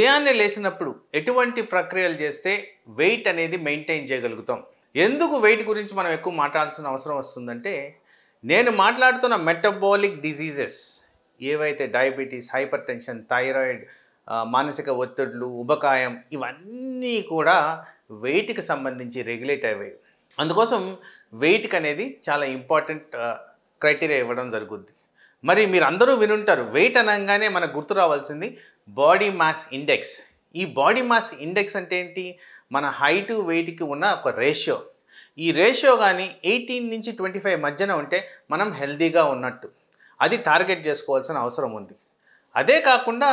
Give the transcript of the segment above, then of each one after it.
ఉదయాన్నే లేచినప్పుడు ఎటువంటి ప్రక్రియలు చేస్తే వెయిట్ అనేది మెయింటైన్ చేయగలుగుతాం ఎందుకు వెయిట్ గురించి మనం ఎక్కువ మాట్లాడాల్సిన అవసరం వస్తుందంటే నేను మాట్లాడుతున్న మెటబాలిక్ డిసీజెస్ ఏవైతే డయాబెటీస్ హైపర్ టెన్షన్ థైరాయిడ్ మానసిక ఒత్తిడులు ఉబకాయం ఇవన్నీ కూడా వెయిట్కి సంబంధించి రెగ్యులేట్ అయ్యాయి అందుకోసం వెయిట్కి అనేది చాలా ఇంపార్టెంట్ క్రైటీరియా ఇవ్వడం జరుగుద్ది మరి మీరు అందరూ వినుంటారు వెయిట్ అనగానే మనకు గుర్తు రావాల్సింది బాడీ మాస్ ఇండెక్స్ ఈ బాడీ మాస్ ఇండెక్స్ అంటే ఏంటి మన హైటు వెయిట్కి ఉన్న ఒక రేషియో ఈ రేషియో కానీ ఎయిటీన్ నుంచి ట్వంటీ ఫైవ్ మధ్యన ఉంటే మనం హెల్దీగా ఉన్నట్టు అది టార్గెట్ చేసుకోవాల్సిన అవసరం ఉంది అదే కాకుండా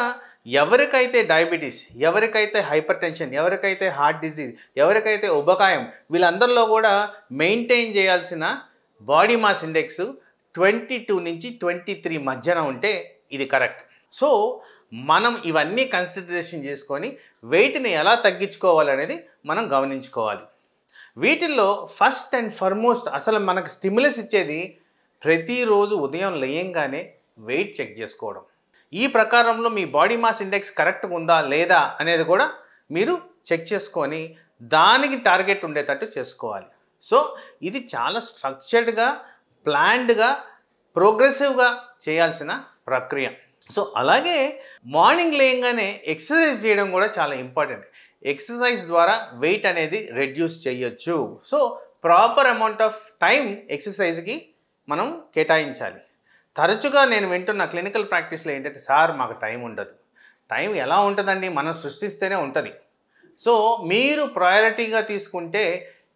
ఎవరికైతే డయాబెటీస్ ఎవరికైతే హైపర్ టెన్షన్ ఎవరికైతే హార్ట్ డిసీజ్ ఎవరికైతే ఉబకాయం వీళ్ళందరిలో కూడా మెయింటైన్ చేయాల్సిన body mass index twenty two నుంచి ట్వంటీ త్రీ మధ్యన ఉంటే ఇది కరెక్ట్ సో మనం ఇవన్నీ కన్సిడరేషన్ చేసుకొని వెయిట్ని ఎలా తగ్గించుకోవాలనేది మనం గమనించుకోవాలి వీటిల్లో ఫస్ట్ అండ్ ఫర్మోస్ట్ అసలు మనకు స్టిమ్యులస్ ఇచ్చేది ప్రతిరోజు ఉదయం లేయంగానే వెయిట్ చెక్ చేసుకోవడం ఈ ప్రకారంలో మీ బాడీ మాస్ ఇండెక్స్ కరెక్ట్గా ఉందా లేదా అనేది కూడా మీరు చెక్ చేసుకొని దానికి టార్గెట్ ఉండేటట్టు చేసుకోవాలి సో ఇది చాలా స్ట్రక్చర్డ్గా ప్లాన్డ్గా ప్రోగ్రెసివ్గా చేయాల్సిన ప్రక్రియ సో అలాగే మార్నింగ్ లేయంగానే ఎక్సర్సైజ్ చేయడం కూడా చాలా ఇంపార్టెంట్ ఎక్సర్సైజ్ ద్వారా వెయిట్ అనేది రెడ్యూస్ చేయొచ్చు so proper amount of time ఎక్సర్సైజ్కి మనం కేటాయించాలి తరచుగా నేను వింటున్న క్లినికల్ ప్రాక్టీస్లో ఏంటంటే సార్ మాకు టైం ఉండదు టైం ఎలా ఉంటుందండి మనం సృష్టిస్తేనే ఉంటుంది సో మీరు ప్రయారిటీగా తీసుకుంటే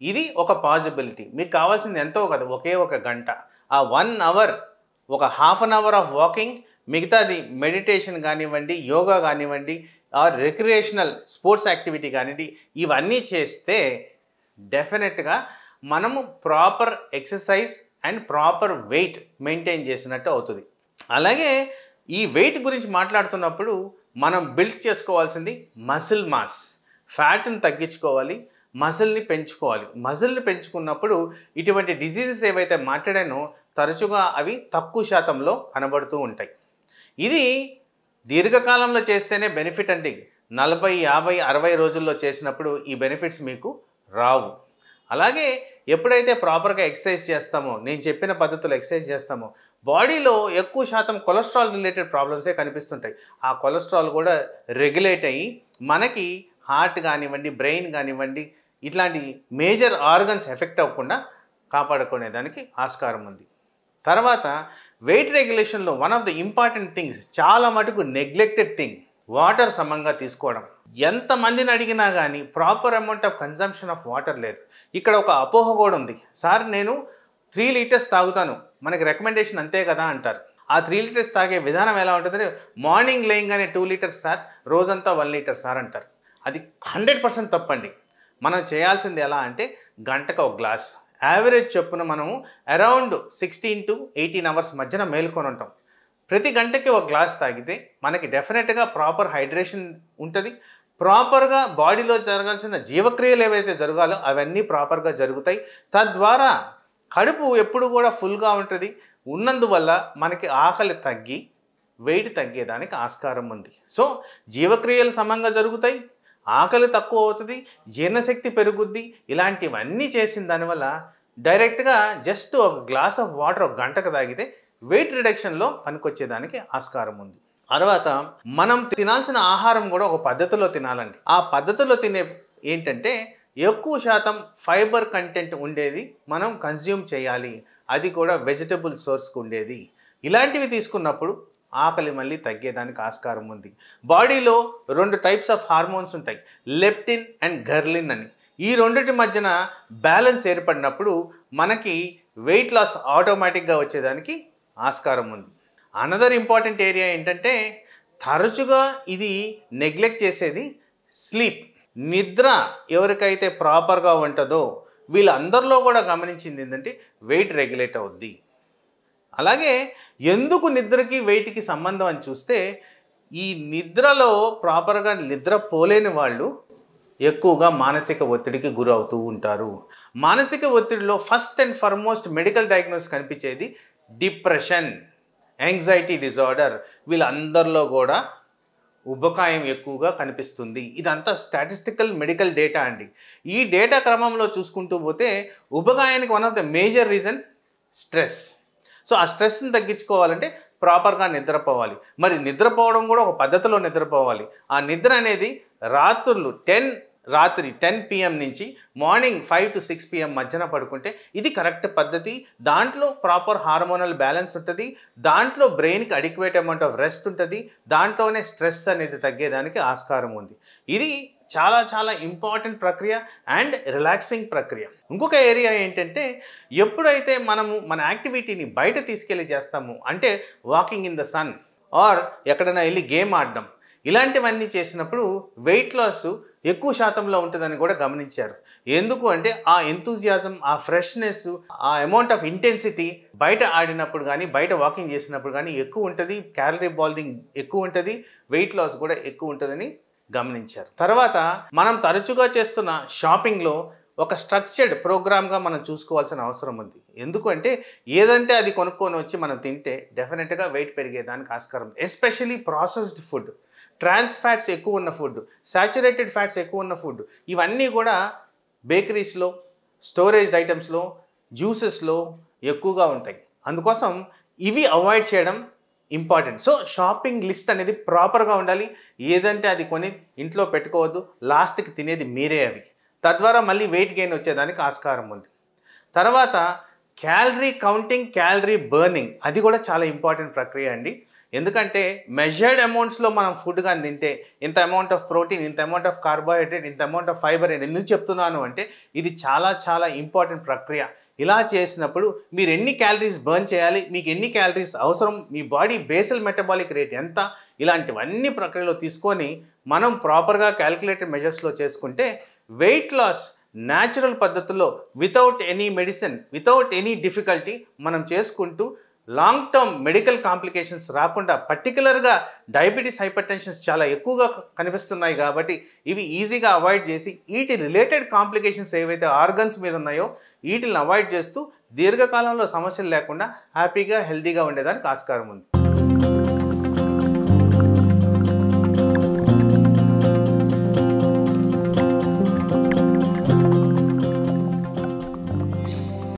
ఇది ఒక పాసిబిలిటీ మీకు కావాల్సింది ఎంతో కదా ఒకే ఒక గంట ఆ వన్ అవర్ ఒక half an hour of walking మిగతాది మెడిటేషన్ కానివ్వండి యోగా కానివ్వండి ఆర్ రిక్రియేషనల్ స్పోర్ట్స్ యాక్టివిటీ కానివ్వండి ఇవన్నీ చేస్తే డెఫినెట్గా మనము proper exercise and proper weight maintain చేసినట్టు అవుతుంది అలాగే ఈ వెయిట్ గురించి మాట్లాడుతున్నప్పుడు మనం బిల్డ్ చేసుకోవాల్సింది మసిల్ మాస్ ఫ్యాట్ని తగ్గించుకోవాలి మజిల్ని పెంచుకోవాలి మజిల్ని పెంచుకున్నప్పుడు ఇటువంటి డిజీజెస్ ఏవైతే మాట్లాడానో తరచుగా అవి తక్కువ శాతంలో కనబడుతూ ఉంటాయి ఇది దీర్ఘకాలంలో చేస్తేనే బెనిఫిట్ అండి నలభై యాభై అరవై రోజుల్లో చేసినప్పుడు ఈ బెనిఫిట్స్ మీకు రావు అలాగే ఎప్పుడైతే ప్రాపర్గా ఎక్సర్సైజ్ చేస్తామో నేను చెప్పిన పద్ధతులు ఎక్సర్సైజ్ చేస్తామో బాడీలో ఎక్కువ శాతం కొలెస్ట్రాల్ రిలేటెడ్ ప్రాబ్లమ్సే కనిపిస్తుంటాయి ఆ కొలెస్ట్రాల్ కూడా రెగ్యులేట్ అయ్యి మనకి హార్ట్ కానివ్వండి బ్రెయిన్ కానివ్వండి ఇట్లాంటి మేజర్ ఆర్గన్స్ ఎఫెక్ట్ అవ్వకుండా కాపాడుకునేదానికి ఆస్కారం ఉంది తర్వాత వెయిట్ రెగ్యులేషన్లో one of the important things చాలా మటుకు నెగ్లెక్టెడ్ థింగ్ వాటర్ సమంగా తీసుకోవడం ఎంతమందిని అడిగినా కానీ proper amount of consumption of water లేదు ఇక్కడ ఒక అపోహ కూడా ఉంది సార్ నేను త్రీ లీటర్స్ తాగుతాను మనకి రికమెండేషన్ అంతే కదా అంటారు ఆ త్రీ లీటర్స్ తాగే విధానం ఎలా ఉంటుంది మార్నింగ్ లేయంగానే టూ లీటర్స్ సార్ రోజంతా వన్ లీటర్ సార్ అంటారు అది హండ్రెడ్ పర్సెంట్ తప్పండి మనం చేయాల్సింది ఎలా అంటే గంటకు ఒక గ్లాస్ యావరేజ్ చొప్పున మనం around sixteen to eighteen hours మధ్యన మేల్కొని ఉంటాం ప్రతి గంటకి ఒక గ్లాస్ తాగితే మనకి డెఫినెట్గా ప్రాపర్ హైడ్రేషన్ ఉంటుంది ప్రాపర్గా బాడీలో జరగాల్సిన జీవక్రియలు ఏవైతే జరగాలో అవన్నీ ప్రాపర్గా జరుగుతాయి తద్వారా కడుపు ఎప్పుడు కూడా ఫుల్గా ఉంటుంది ఉన్నందువల్ల మనకి ఆకలి తగ్గి వెయిట్ తగ్గేదానికి ఆస్కారం ఉంది సో జీవక్రియలు సమంగా జరుగుతాయి ఆకలి తక్కువ అవుతుంది జీర్ణశక్తి పెరుగుద్ది ఇలాంటివన్నీ చేసిన దానివల్ల డైరెక్ట్గా జస్ట్ ఒక గ్లాస్ ఆఫ్ వాటర్ ఒక గంటకు తాగితే వెయిట్ రిడక్షన్లో పనికొచ్చేదానికి ఆస్కారం ఉంది తర్వాత మనం తినాల్సిన ఆహారం కూడా ఒక పద్ధతిలో తినాలండి ఆ పద్ధతిలో తినే ఏంటంటే ఎక్కువ శాతం ఫైబర్ కంటెంట్ ఉండేది మనం కన్జ్యూమ్ చేయాలి అది కూడా వెజిటబుల్ సోర్స్కి ఉండేది ఇలాంటివి తీసుకున్నప్పుడు ఆకలి మళ్ళీ తగ్గేదానికి ఆస్కారం ఉంది బాడీలో రెండు టైప్స్ ఆఫ్ హార్మోన్స్ ఉంటాయి లెప్టిన్ అండ్ గర్లిన్ అని ఈ రెండింటి మధ్యన బ్యాలెన్స్ ఏర్పడినప్పుడు మనకి వెయిట్ లాస్ ఆటోమేటిక్గా వచ్చేదానికి ఆస్కారం ఉంది అనదర్ ఇంపార్టెంట్ ఏరియా ఏంటంటే తరచుగా ఇది నెగ్లెక్ట్ చేసేది స్లీప్ నిద్ర ఎవరికైతే ప్రాపర్గా ఉంటుందో వీళ్ళందరిలో కూడా గమనించింది ఏంటంటే వెయిట్ రెగ్యులేట్ అవుద్ది అలాగే ఎందుకు నిద్రకి వెయిట్కి సంబంధం అని చూస్తే ఈ నిద్రలో ప్రాపర్గా నిద్ర పోలేని వాళ్ళు ఎక్కువగా మానసిక ఒత్తిడికి గురవుతూ ఉంటారు మానసిక ఒత్తిడిలో first and foremost medical diagnose కనిపించేది డిప్రెషన్ యాంగ్జైటీ డిజార్డర్ వీళ్ళందరిలో కూడా ఉబకాయం ఎక్కువగా కనిపిస్తుంది ఇదంతా స్టాటిస్టికల్ మెడికల్ డేటా అండి ఈ డేటా క్రమంలో చూసుకుంటూ పోతే ఉబకాయానికి one of the major reason stress so ఆ స్ట్రెస్ని తగ్గించుకోవాలంటే ప్రాపర్గా నిద్రపోవాలి మరి నిద్రపోవడం కూడా ఒక పద్ధతిలో నిద్రపోవాలి ఆ నిద్ర అనేది రాత్రులు టెన్ రాత్రి టెన్ పిఎం నుంచి morning five to six PM మధ్యన పడుకుంటే ఇది కరెక్ట్ పద్ధతి దాంట్లో ప్రాపర్ హార్మోనల్ బ్యాలెన్స్ ఉంటుంది దాంట్లో బ్రెయిన్కి అడిక్వేట్ అమౌంట్ ఆఫ్ రెస్ట్ ఉంటుంది దాంట్లోనే స్ట్రెస్ అనేది తగ్గేదానికి ఆస్కారం ఉంది ఇది చాలా చాలా ఇంపార్టెంట్ ప్రక్రియ అండ్ రిలాక్సింగ్ ప్రక్రియ ఇంకొక ఏరియా ఏంటంటే ఎప్పుడైతే మనము మన యాక్టివిటీని బయట తీసుకెళ్ళి చేస్తాము అంటే walking in the sun or ఎక్కడైనా వెళ్ళి గేమ్ ఆడడం ఇలాంటివన్నీ చేసినప్పుడు వెయిట్ లాస్ ఎక్కువ శాతంలో ఉంటుందని కూడా గమనించారు ఎందుకు అంటే ఆ ఎంతూజియాజం ఆ ఫ్రెష్నెస్ ఆ అమౌంట్ ఆఫ్ ఇంటెన్సిటీ బయట ఆడినప్పుడు కానీ బయట వాకింగ్ చేసినప్పుడు కానీ ఎక్కువ ఉంటుంది క్యాలరీ బాల్డింగ్ ఎక్కువ ఉంటుంది వెయిట్ లాస్ కూడా ఎక్కువ ఉంటుందని గమనించారు తర్వాత మనం తరచుగా చేస్తున్న షాపింగ్లో ఒక స్ట్రక్చర్డ్ ప్రోగ్రామ్గా మనం చూసుకోవాల్సిన అవసరం ఉంది ఎందుకంటే ఏదంటే అది కొనుక్కొని వచ్చి మనం తింటే డెఫినెట్గా వెయిట్ పెరిగేదానికి ఆస్కారం especially processed food trans fats ఎక్కువ ఉన్న ఫుడ్ సాచురేటెడ్ ఫ్యాట్స్ ఎక్కువ ఉన్న ఫుడ్ ఇవన్నీ కూడా బేకరీస్లో స్టోరేజ్డ్ ఐటమ్స్లో జ్యూసెస్లో ఎక్కువగా ఉంటాయి అందుకోసం ఇవి అవాయిడ్ చేయడం ఇంపార్టెంట్ సో షాపింగ్ లిస్ట్ అనేది ప్రాపర్గా ఉండాలి ఏదంటే అది కొని ఇంట్లో పెట్టుకోవద్దు లాస్ట్కి తినేది మీరే అవి తద్వారా మళ్ళీ వెయిట్ గెయిన్ వచ్చేదానికి ఆస్కారం ఉంది తర్వాత క్యాలరీ కౌంటింగ్ క్యాలరీ బర్నింగ్ అది కూడా చాలా ఇంపార్టెంట్ ప్రక్రియ అండి ఎందుకంటే మెజర్డ్ అమౌంట్స్లో మనం ఫుడ్ కానీ తింటే ఇంత అమౌంట్ ఆఫ్ ప్రోటీన్ ఇంత అమౌంట్ ఆఫ్ కార్బోహైడ్రేట్ ఇంత అమౌంట్ ఆఫ్ ఫైబర్ అని ఎందుకు చెప్తున్నాను అంటే ఇది చాలా చాలా ఇంపార్టెంట్ ప్రక్రియ ఇలా చేసినప్పుడు మీరు ఎన్ని క్యాలరీస్ బర్న్ చేయాలి మీకు ఎన్ని క్యాలరీస్ అవసరం మీ బాడీ బేసల్ మెటబాలిక్ రేట్ ఎంత ఇలాంటివన్నీ ప్రక్రియలో తీసుకొని మనం ప్రాపర్గా క్యాలిక్యులేటర్ మెజర్స్లో చేసుకుంటే వెయిట్ లాస్ న్యాచురల్ పద్ధతిలో without any medicine without any difficulty మనం చేసుకుంటూ లాంగ్ టర్మ్ మెడికల్ కాంప్లికేషన్స్ రాకుండా పర్టికులర్గా డయాబెటీస్ హైపర్ టెన్షన్స్ చాలా ఎక్కువగా కనిపిస్తున్నాయి కాబట్టి ఇవి ఈజీగా అవాయిడ్ చేసి వీటి రిలేటెడ్ కాంప్లికేషన్స్ ఏవైతే ఆర్గన్స్ మీద ఉన్నాయో వీటిని అవాయిడ్ చేస్తూ దీర్ఘకాలంలో సమస్యలు లేకుండా హ్యాపీగా హెల్తీగా ఉండేదానికి ఆస్కారం ఉంది